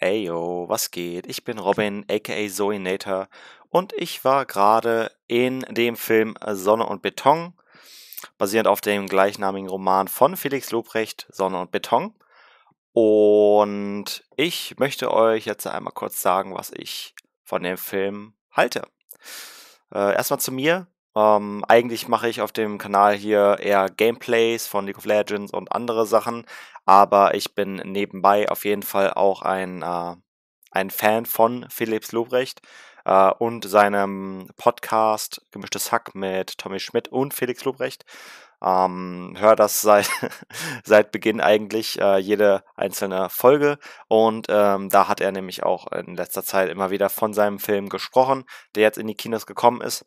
Ey yo, was geht? Ich bin Robin, aka Zoe Nater, und ich war gerade in dem Film äh, Sonne und Beton, basierend auf dem gleichnamigen Roman von Felix Lobrecht, Sonne und Beton. Und ich möchte euch jetzt einmal kurz sagen, was ich von dem Film halte. Äh, erstmal zu mir. Ähm, eigentlich mache ich auf dem Kanal hier eher Gameplays von League of Legends und andere Sachen, aber ich bin nebenbei auf jeden Fall auch ein, äh, ein Fan von Felix Lobrecht äh, und seinem Podcast Gemischtes Hack mit Tommy Schmidt und Felix Lobrecht. Ähm, hör das seit, seit Beginn eigentlich äh, jede einzelne Folge und ähm, da hat er nämlich auch in letzter Zeit immer wieder von seinem Film gesprochen, der jetzt in die Kinos gekommen ist.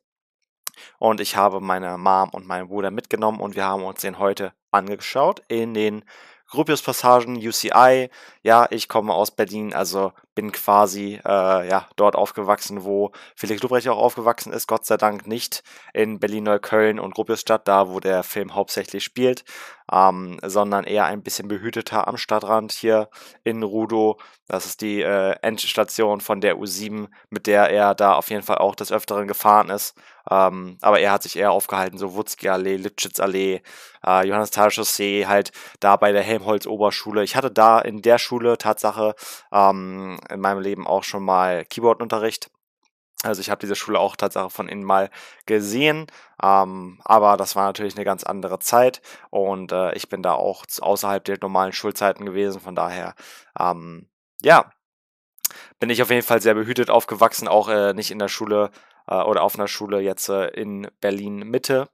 Und ich habe meine Mom und meinen Bruder mitgenommen und wir haben uns den heute angeschaut in den Gropius-Passagen, UCI. Ja, ich komme aus Berlin, also bin quasi äh, ja, dort aufgewachsen, wo Felix Lubrecht auch aufgewachsen ist. Gott sei Dank nicht in Berlin-Neukölln und Gropiusstadt, da wo der Film hauptsächlich spielt, ähm, sondern eher ein bisschen behüteter am Stadtrand hier in Rudo. Das ist die äh, Endstation von der U7, mit der er da auf jeden Fall auch des Öfteren gefahren ist. Ähm, aber er hat sich eher aufgehalten, so Wutzki Allee, Lipschitz Allee, äh, Johannes Thal halt da bei der Helmholtz Oberschule. Ich hatte da in der Schule Tatsache ähm, in meinem Leben auch schon mal Keyboardunterricht. Also ich habe diese Schule auch tatsächlich von innen mal gesehen, ähm, aber das war natürlich eine ganz andere Zeit und äh, ich bin da auch außerhalb der normalen Schulzeiten gewesen. Von daher, ähm, ja, bin ich auf jeden Fall sehr behütet aufgewachsen, auch äh, nicht in der Schule äh, oder auf einer Schule jetzt äh, in Berlin Mitte,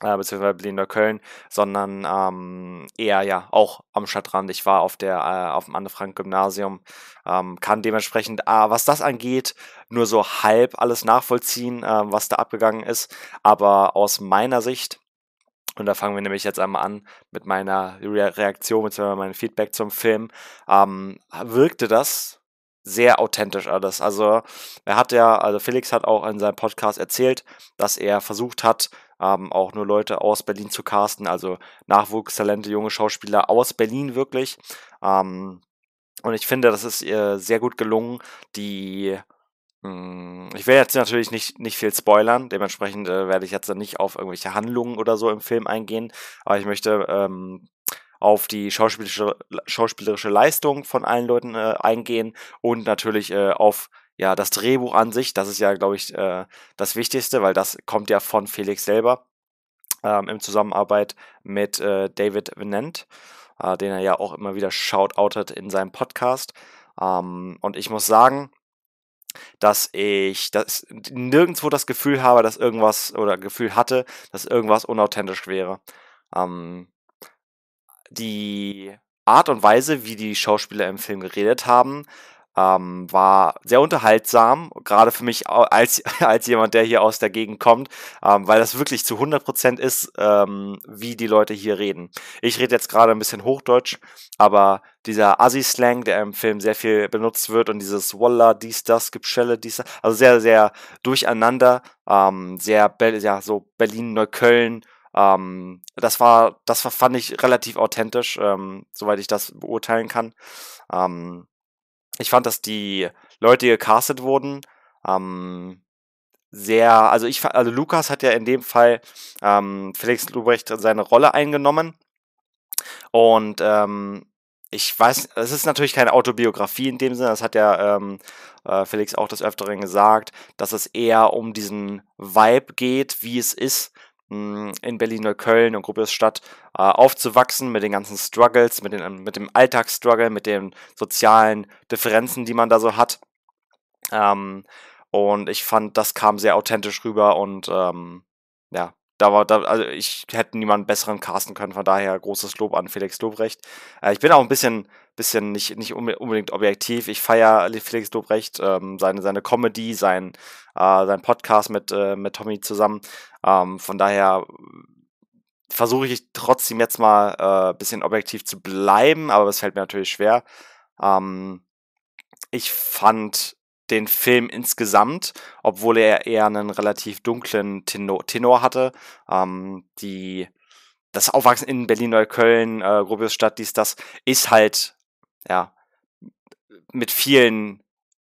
äh, beziehungsweise Berlin oder Köln, sondern ähm, eher ja auch am Stadtrand. Ich war auf der äh, auf dem Anne-Frank-Gymnasium, ähm, kann dementsprechend, äh, was das angeht, nur so halb alles nachvollziehen, äh, was da abgegangen ist. Aber aus meiner Sicht, und da fangen wir nämlich jetzt einmal an mit meiner Reaktion, beziehungsweise meinem Feedback zum Film, ähm, wirkte das sehr authentisch alles. Also er hat ja, also Felix hat auch in seinem Podcast erzählt, dass er versucht hat, ähm, auch nur Leute aus Berlin zu casten, also Nachwuchstalente, junge Schauspieler aus Berlin wirklich. Ähm, und ich finde, das ist ihr äh, sehr gut gelungen, die hm, ich werde jetzt natürlich nicht, nicht viel spoilern, dementsprechend äh, werde ich jetzt nicht auf irgendwelche Handlungen oder so im Film eingehen, aber ich möchte ähm, auf die schauspielerische, schauspielerische Leistung von allen Leuten äh, eingehen und natürlich äh, auf ja, das Drehbuch an sich. Das ist ja, glaube ich, äh, das Wichtigste, weil das kommt ja von Felix selber ähm, in Zusammenarbeit mit äh, David Venant, äh, den er ja auch immer wieder shoutoutet in seinem Podcast. Ähm, und ich muss sagen, dass ich dass nirgendwo das Gefühl habe, dass irgendwas oder Gefühl hatte, dass irgendwas unauthentisch wäre. Ähm, die Art und Weise, wie die Schauspieler im Film geredet haben, ähm, war sehr unterhaltsam, gerade für mich als, als jemand, der hier aus der Gegend kommt, ähm, weil das wirklich zu 100% ist, ähm, wie die Leute hier reden. Ich rede jetzt gerade ein bisschen Hochdeutsch, aber dieser Assi-Slang, der im Film sehr viel benutzt wird und dieses Walla, dies, das, gibt Schelle, dies, das, also sehr, sehr durcheinander, ähm, sehr, ja, so Berlin-Neukölln- ähm, das war, das fand ich relativ authentisch, ähm, soweit ich das beurteilen kann. Ähm, ich fand, dass die Leute, die gecastet wurden, ähm, sehr, also ich, also Lukas hat ja in dem Fall ähm, Felix Lubrecht seine Rolle eingenommen und ähm, ich weiß, es ist natürlich keine Autobiografie in dem Sinne, das hat ja ähm, äh, Felix auch des Öfteren gesagt, dass es eher um diesen Vibe geht, wie es ist, in Berlin-Neukölln und Gropiusstadt äh, aufzuwachsen mit den ganzen Struggles, mit, den, ähm, mit dem Alltagsstruggle, mit den sozialen Differenzen, die man da so hat. Ähm, und ich fand, das kam sehr authentisch rüber und ähm, ja, da war, da, also ich hätte niemanden besseren casten können, von daher großes Lob an Felix Lobrecht. Äh, ich bin auch ein bisschen, bisschen nicht, nicht unbedingt objektiv. Ich feiere Felix Lobrecht, ähm, seine, seine Comedy, sein, äh, sein Podcast mit, äh, mit Tommy zusammen. Ähm, von daher versuche ich trotzdem jetzt mal ein äh, bisschen objektiv zu bleiben, aber das fällt mir natürlich schwer. Ähm, ich fand den Film insgesamt, obwohl er eher einen relativ dunklen Tenor, Tenor hatte. Ähm, die, das Aufwachsen in Berlin-Neukölln, äh, Grobiusstadt, dies, das, ist halt, ja, mit vielen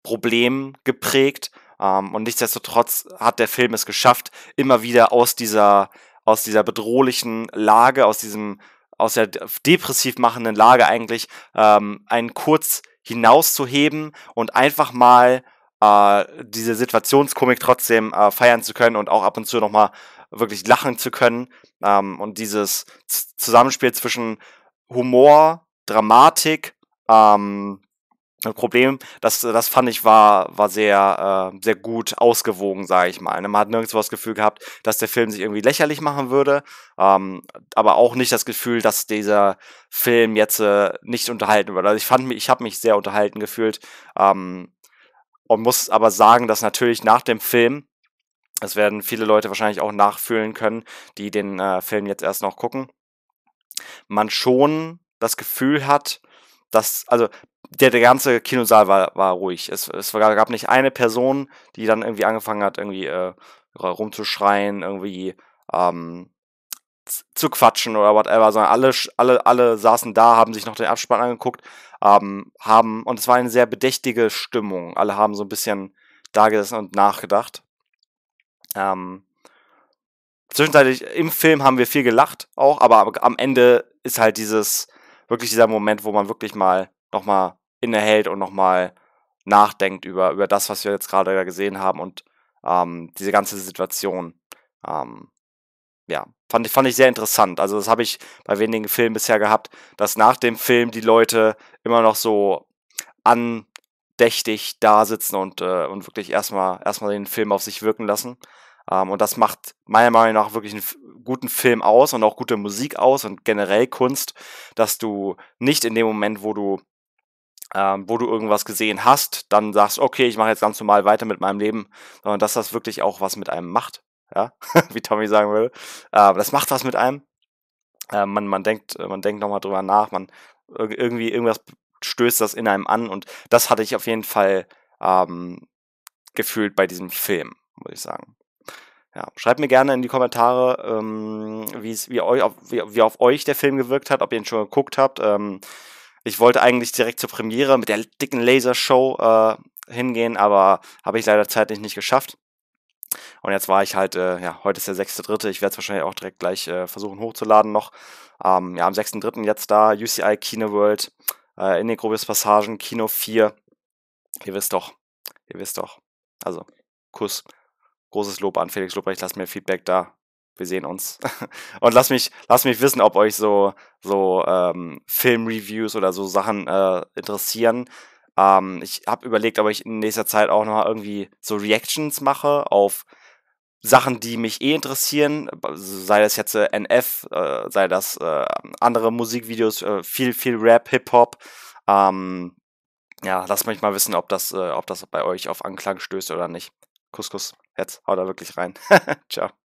Problemen geprägt. Ähm, und nichtsdestotrotz hat der Film es geschafft, immer wieder aus dieser, aus dieser bedrohlichen Lage, aus diesem, aus der depressiv machenden Lage eigentlich, ähm, einen kurz hinauszuheben und einfach mal äh, diese Situationskomik trotzdem äh, feiern zu können und auch ab und zu nochmal wirklich lachen zu können. Ähm, und dieses Z Zusammenspiel zwischen Humor, Dramatik, ähm, ein Problem, das, das fand ich war, war sehr, äh, sehr gut ausgewogen, sage ich mal. Ne? Man hat nirgendwo das Gefühl gehabt, dass der Film sich irgendwie lächerlich machen würde, ähm, aber auch nicht das Gefühl, dass dieser Film jetzt äh, nicht unterhalten wird. Also ich fand mich, ich habe mich sehr unterhalten gefühlt ähm, und muss aber sagen, dass natürlich nach dem Film, das werden viele Leute wahrscheinlich auch nachfühlen können, die den äh, Film jetzt erst noch gucken, man schon das Gefühl hat, dass, also der, der ganze Kinosaal war, war ruhig. Es, es gab nicht eine Person, die dann irgendwie angefangen hat, irgendwie äh, rumzuschreien, irgendwie ähm, zu quatschen oder whatever, sondern alle, alle, alle saßen da, haben sich noch den Abspann angeguckt, ähm, haben, und es war eine sehr bedächtige Stimmung. Alle haben so ein bisschen da gesessen und nachgedacht. Ähm, zwischenzeitlich im Film haben wir viel gelacht auch, aber am Ende ist halt dieses, wirklich dieser Moment, wo man wirklich mal nochmal innehält und nochmal nachdenkt über, über das, was wir jetzt gerade gesehen haben und ähm, diese ganze Situation. Ähm, ja, fand, fand ich sehr interessant. Also das habe ich bei wenigen Filmen bisher gehabt, dass nach dem Film die Leute immer noch so andächtig da sitzen und, äh, und wirklich erstmal, erstmal den Film auf sich wirken lassen. Ähm, und das macht meiner Meinung nach wirklich einen guten Film aus und auch gute Musik aus und generell Kunst, dass du nicht in dem Moment, wo du ähm, wo du irgendwas gesehen hast, dann sagst, okay, ich mache jetzt ganz normal weiter mit meinem Leben, sondern dass das wirklich auch was mit einem macht, ja, wie Tommy sagen würde. Äh, das macht was mit einem. Äh, man, man denkt, äh, man denkt nochmal drüber nach, man irgendwie irgendwas stößt das in einem an und das hatte ich auf jeden Fall ähm, gefühlt bei diesem Film, muss ich sagen. Ja, schreibt mir gerne in die Kommentare, ähm, wie, auf, wie, wie auf euch der Film gewirkt hat, ob ihr ihn schon geguckt habt. Ähm, ich wollte eigentlich direkt zur Premiere mit der dicken Lasershow äh, hingehen, aber habe ich leider zeitlich nicht geschafft. Und jetzt war ich halt, äh, ja, heute ist der 6.3., ich werde es wahrscheinlich auch direkt gleich äh, versuchen hochzuladen noch. Ähm, ja, am 6.3. jetzt da, UCI Kino World, äh, in Passagen, Kino 4. Ihr wisst doch, ihr wisst doch. Also, Kuss. Großes Lob an Felix Lobrecht, lasst mir Feedback da wir sehen uns. Und lasst mich, lasst mich wissen, ob euch so, so ähm, Filmreviews oder so Sachen äh, interessieren. Ähm, ich habe überlegt, ob ich in nächster Zeit auch noch irgendwie so Reactions mache auf Sachen, die mich eh interessieren, sei das jetzt äh, NF, äh, sei das äh, andere Musikvideos, äh, viel, viel Rap, Hip-Hop. Ähm, ja, lasst mich mal wissen, ob das, äh, ob das bei euch auf Anklang stößt oder nicht. Kuss, Kuss, jetzt haut da wirklich rein. Ciao.